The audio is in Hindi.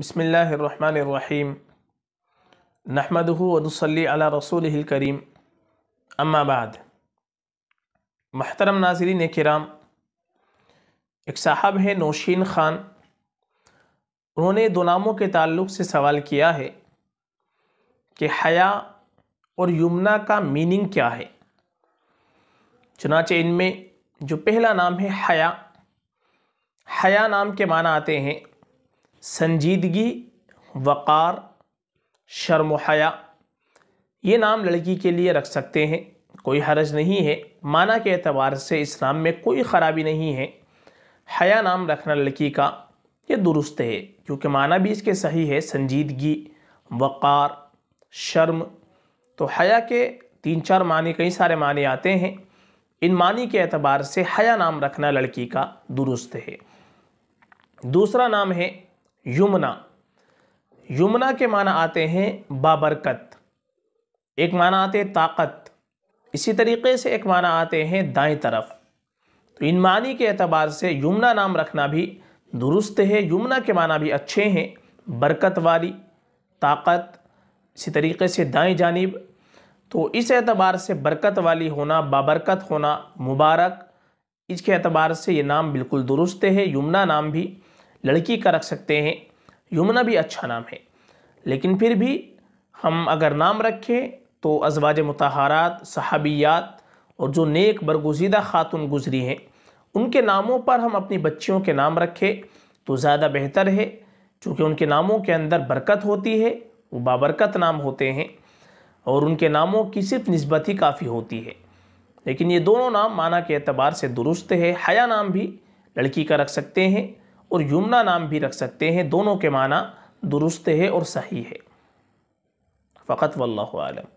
बसमीम नहमदली अला रसूल करीम अम्माबाद महतरम नाजरीन कराम एक साहब हैं नौशीन ख़ान उन्होंने दो नामों के ताल्लुक से सवाल किया है कि हया और यमुना का मीनिंग क्या है चुनाचे इनमें जो पहला नाम है हया हया नाम के माना आते हैं संजीदगी वक़ार शर्म हया ये नाम लड़की के लिए रख सकते हैं कोई हरज नहीं है माना के अतबार से इस नाम में कोई ख़राबी नहीं है हया नाम रखना लड़की का ये दुरुस्त है क्योंकि माना भी इसके सही है संजीदगी वक़ार शर्म तो हया के तीन चार मानी कई सारे मानी आते हैं इन मानी के अतबार से हया नाम रखना लड़की का दुरुस्त है दूसरा नाम है यमुना यमुना के माना आते हैं बाबरकत एक माना आते हैं ताकत इसी तरीके से एक माना आते हैं दाएं तरफ तो इन मानी के अतबार से यमुना नाम रखना भी दुरुस्त है यमुना के माना भी अच्छे हैं बरकत वाली ताकत इसी तरीके से दाएं जानिब तो इस एतबार से बरकत वाली होना बाबरकत होना मुबारक इसके अतबार से ये नाम बिल्कुल दुरुस्त है यमुना नाम भी लड़की का रख सकते हैं यमुना भी अच्छा नाम है लेकिन फिर भी हम अगर नाम रखें तो अजवाज मतहारात सहाबियात और जो नेक बरगुजीदा खातून गुजरी हैं उनके नामों पर हम अपनी बच्चियों के नाम रखें तो ज़्यादा बेहतर है चूँकि उनके नामों के अंदर बरकत होती है वो बाबरकत नाम होते हैं और उनके नामों की सिर्फ नस्बत ही काफ़ी होती है लेकिन ये दोनों नाम माना के अतबार से दुरुस्त है हया नाम भी लड़की का रख सकते हैं और यमुना नाम भी रख सकते हैं दोनों के माना दुरुस्त है और सही है फ़कत वल्लम